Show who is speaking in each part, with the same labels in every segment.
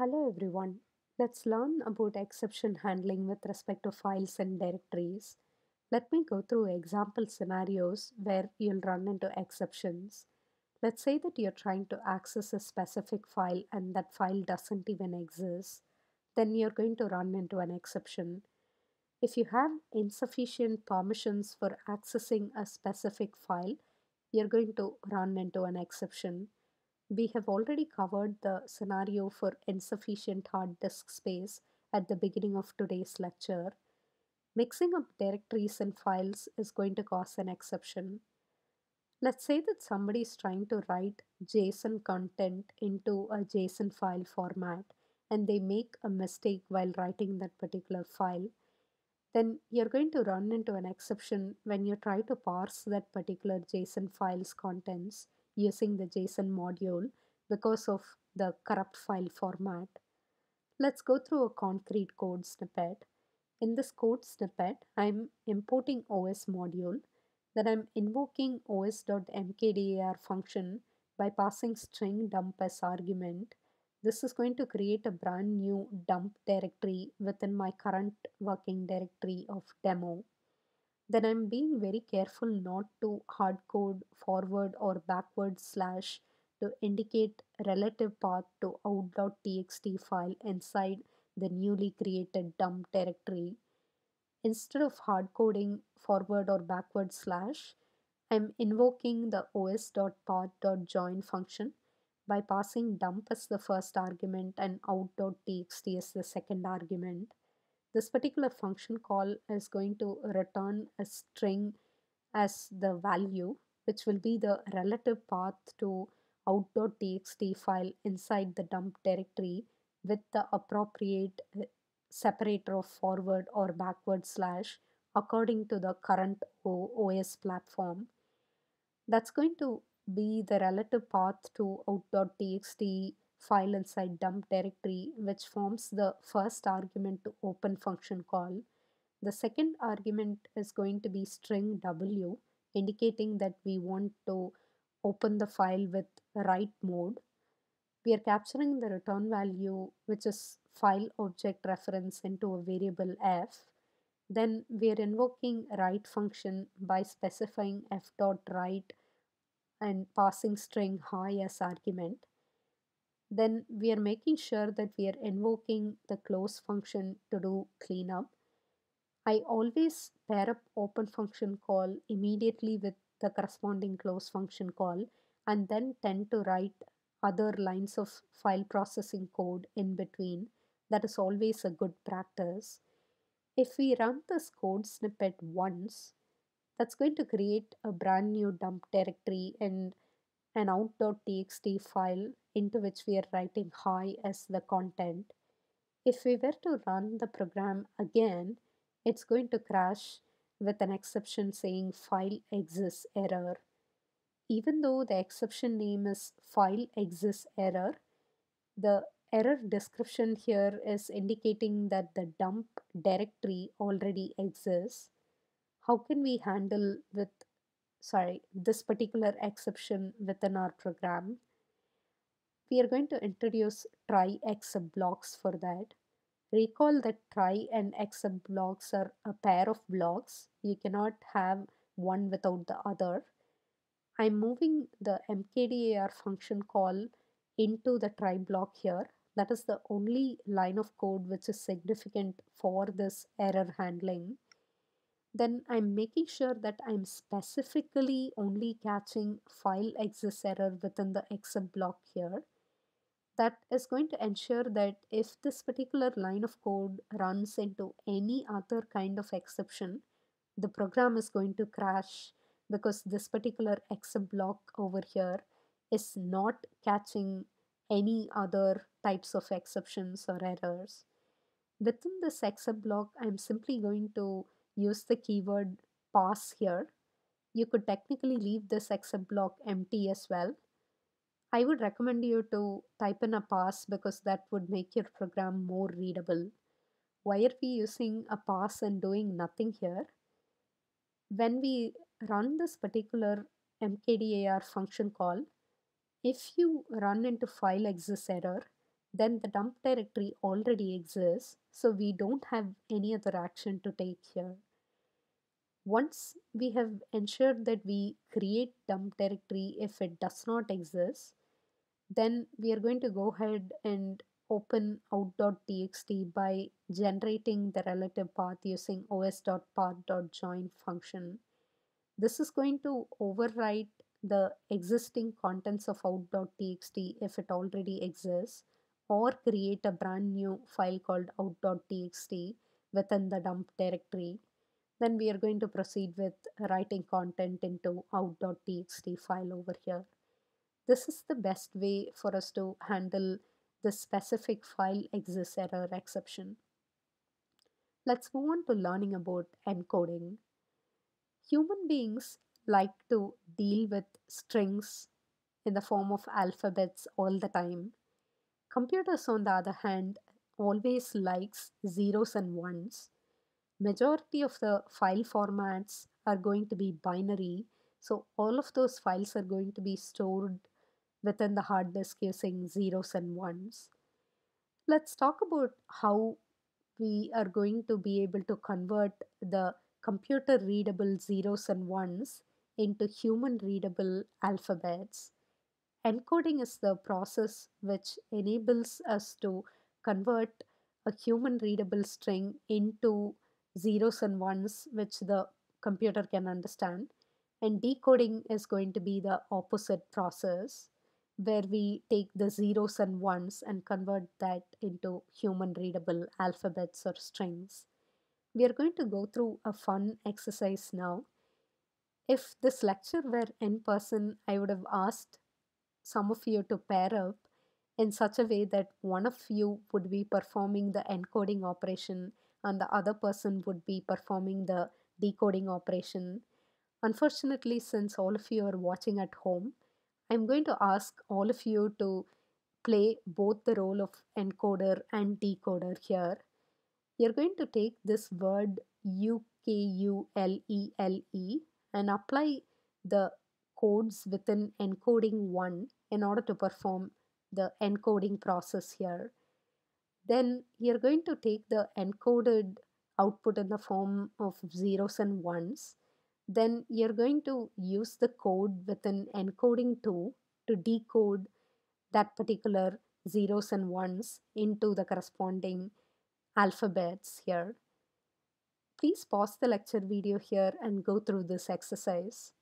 Speaker 1: Hello everyone, let's learn about exception handling with respect to files and directories. Let me go through example scenarios where you'll run into exceptions. Let's say that you're trying to access a specific file and that file doesn't even exist. Then you're going to run into an exception. If you have insufficient permissions for accessing a specific file, you're going to run into an exception. We have already covered the scenario for insufficient hard disk space at the beginning of today's lecture. Mixing up directories and files is going to cause an exception. Let's say that somebody is trying to write JSON content into a JSON file format and they make a mistake while writing that particular file, then you're going to run into an exception when you try to parse that particular JSON file's contents using the JSON module because of the corrupt file format. Let's go through a concrete code snippet. In this code snippet, I'm importing OS module. Then I'm invoking os.mkdir function by passing string dump as argument. This is going to create a brand new dump directory within my current working directory of demo then I'm being very careful not to hard code forward or backward slash to indicate relative path to out.txt file inside the newly created dump directory. Instead of hard coding forward or backward slash, I'm invoking the os.path.join function by passing dump as the first argument and out.txt as the second argument this particular function call is going to return a string as the value which will be the relative path to out.txt file inside the dump directory with the appropriate uh, separator of forward or backward slash according to the current OS platform. That's going to be the relative path to out.txt file inside dump directory which forms the first argument to open function call. The second argument is going to be string w indicating that we want to open the file with write mode. We are capturing the return value which is file object reference into a variable f. Then we are invoking write function by specifying f dot write and passing string high as argument then we are making sure that we are invoking the close function to do cleanup. I always pair up open function call immediately with the corresponding close function call and then tend to write other lines of file processing code in between. That is always a good practice. If we run this code snippet once, that's going to create a brand new dump directory and an out.txt file into which we are writing hi as the content. If we were to run the program again, it's going to crash with an exception saying file exists error. Even though the exception name is file exists error, the error description here is indicating that the dump directory already exists. How can we handle with sorry, this particular exception within our program. We are going to introduce try except blocks for that. Recall that try and except blocks are a pair of blocks. You cannot have one without the other. I'm moving the mkdar function call into the try block here. That is the only line of code which is significant for this error handling then I'm making sure that I'm specifically only catching file exists error within the except block here. That is going to ensure that if this particular line of code runs into any other kind of exception, the program is going to crash because this particular except block over here is not catching any other types of exceptions or errors. Within this except block, I'm simply going to use the keyword pass here. You could technically leave this except block empty as well. I would recommend you to type in a pass because that would make your program more readable. Why are we using a pass and doing nothing here? When we run this particular mkdar function call, if you run into file exists error, then the dump directory already exists, so we don't have any other action to take here once we have ensured that we create dump directory if it does not exist, then we are going to go ahead and open out.txt by generating the relative path using os.path.join function. This is going to overwrite the existing contents of out.txt if it already exists or create a brand new file called out.txt within the dump directory then we are going to proceed with writing content into out.txt file over here. This is the best way for us to handle the specific file exists error exception. Let's move on to learning about encoding. Human beings like to deal with strings in the form of alphabets all the time. Computers, on the other hand, always likes zeros and ones majority of the file formats are going to be binary so all of those files are going to be stored within the hard disk using zeros and ones let's talk about how we are going to be able to convert the computer readable zeros and ones into human readable alphabets encoding is the process which enables us to convert a human readable string into zeros and ones which the computer can understand and decoding is going to be the opposite process where we take the zeros and ones and convert that into human readable alphabets or strings. We are going to go through a fun exercise now. If this lecture were in person, I would have asked some of you to pair up in such a way that one of you would be performing the encoding operation and the other person would be performing the decoding operation. Unfortunately, since all of you are watching at home, I'm going to ask all of you to play both the role of encoder and decoder here. You're going to take this word UKULELE and apply the codes within encoding 1 in order to perform the encoding process here then you're going to take the encoded output in the form of zeros and ones. Then you're going to use the code with an encoding tool to decode that particular zeros and ones into the corresponding alphabets here. Please pause the lecture video here and go through this exercise.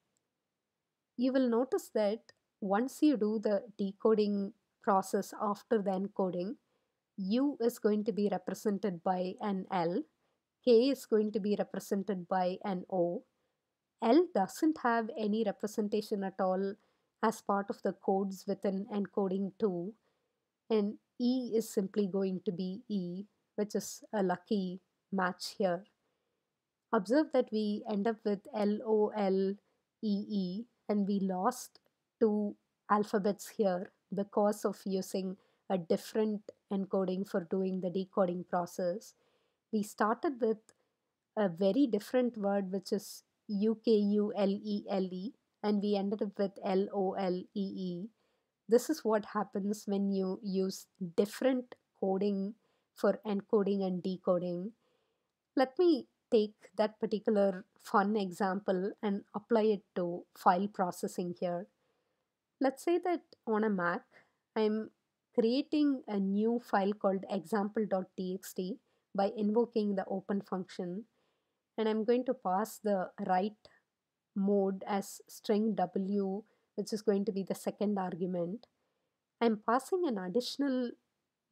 Speaker 1: You will notice that once you do the decoding process after the encoding, U is going to be represented by an L, K is going to be represented by an O. L doesn't have any representation at all as part of the codes within encoding 2 and E is simply going to be E which is a lucky match here. Observe that we end up with L O L E E, and we lost two alphabets here because of using a different encoding for doing the decoding process. We started with a very different word, which is UKULELE, and we ended up with LOLEE. This is what happens when you use different coding for encoding and decoding. Let me take that particular fun example and apply it to file processing here. Let's say that on a Mac, I'm creating a new file called example.txt by invoking the open function and I'm going to pass the write mode as string w which is going to be the second argument. I'm passing an additional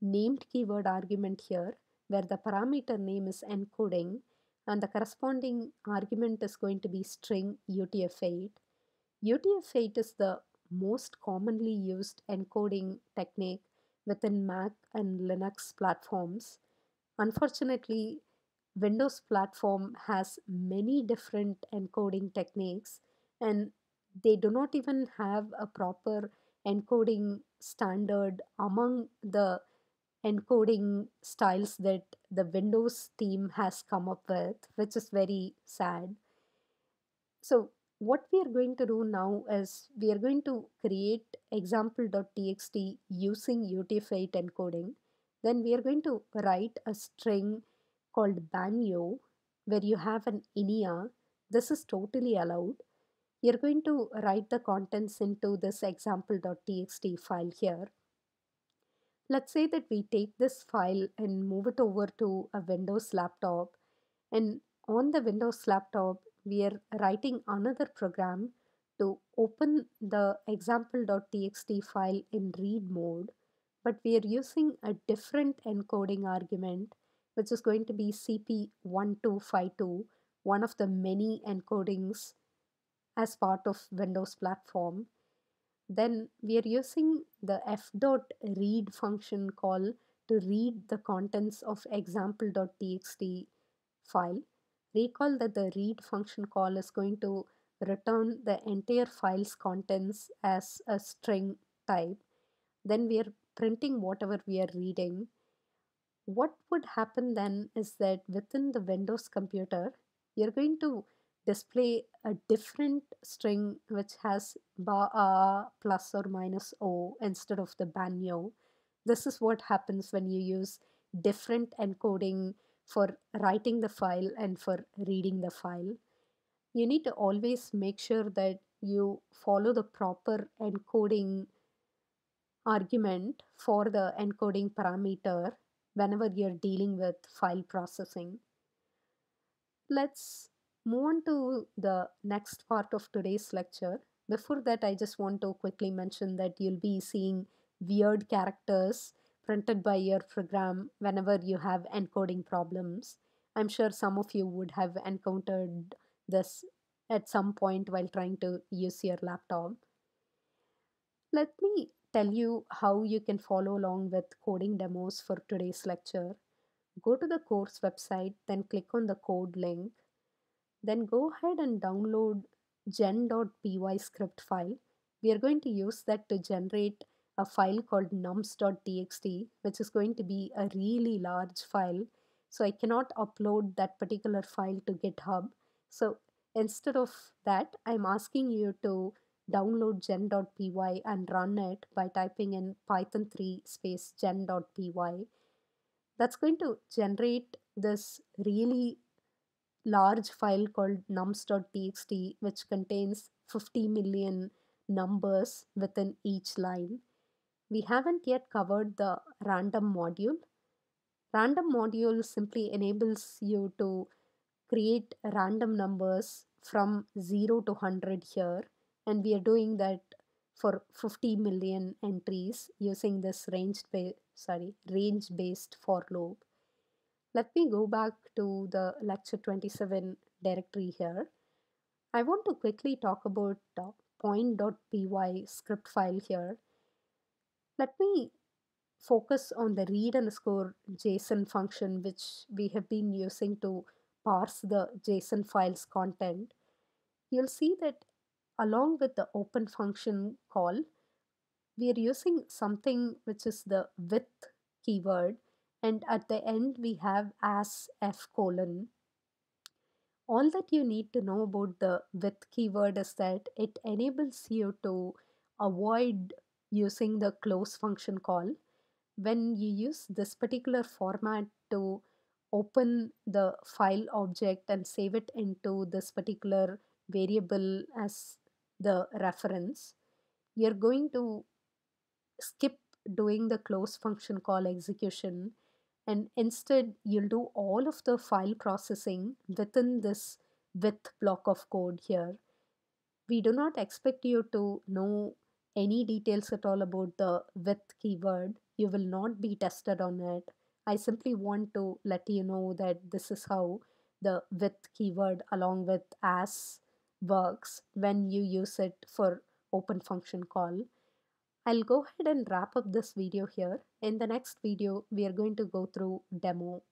Speaker 1: named keyword argument here where the parameter name is encoding and the corresponding argument is going to be string UTF-8. UTF-8 is the most commonly used encoding technique within Mac and Linux platforms. Unfortunately, Windows platform has many different encoding techniques and they do not even have a proper encoding standard among the encoding styles that the Windows team has come up with, which is very sad. So, what we are going to do now is we are going to create example.txt using UTF-8 encoding. Then we are going to write a string called banyo where you have an inia. This is totally allowed. You're going to write the contents into this example.txt file here. Let's say that we take this file and move it over to a Windows laptop and on the Windows laptop, we are writing another program to open the example.txt file in read mode, but we are using a different encoding argument, which is going to be CP1252, one of the many encodings as part of Windows platform. Then we are using the f.read function call to read the contents of example.txt file Recall that the read function call is going to return the entire file's contents as a string type. Then we are printing whatever we are reading. What would happen then is that within the Windows computer, you're going to display a different string which has ba plus or minus o instead of the banyo. This is what happens when you use different encoding for writing the file and for reading the file. You need to always make sure that you follow the proper encoding argument for the encoding parameter whenever you're dealing with file processing. Let's move on to the next part of today's lecture. Before that, I just want to quickly mention that you'll be seeing weird characters printed by your program whenever you have encoding problems. I'm sure some of you would have encountered this at some point while trying to use your laptop. Let me tell you how you can follow along with coding demos for today's lecture. Go to the course website, then click on the code link. Then go ahead and download gen.py script file. We are going to use that to generate a file called nums.txt, which is going to be a really large file. So I cannot upload that particular file to GitHub. So instead of that, I'm asking you to download gen.py and run it by typing in python 3 space gen.py. That's going to generate this really large file called nums.txt, which contains 50 million numbers within each line. We haven't yet covered the random module. Random module simply enables you to create random numbers from 0 to 100 here and we are doing that for 50 million entries using this range sorry range based for loop let me go back to the lecture 27 directory here i want to quickly talk about uh, point.py script file here let me focus on the read underscore JSON function, which we have been using to parse the JSON file's content. You'll see that along with the open function call, we are using something which is the with keyword and at the end we have as f colon. All that you need to know about the with keyword is that it enables you to avoid using the close function call. When you use this particular format to open the file object and save it into this particular variable as the reference, you're going to skip doing the close function call execution and instead you'll do all of the file processing within this with block of code here. We do not expect you to know any details at all about the with keyword. You will not be tested on it. I simply want to let you know that this is how the with keyword along with as works when you use it for open function call. I'll go ahead and wrap up this video here. In the next video, we are going to go through demo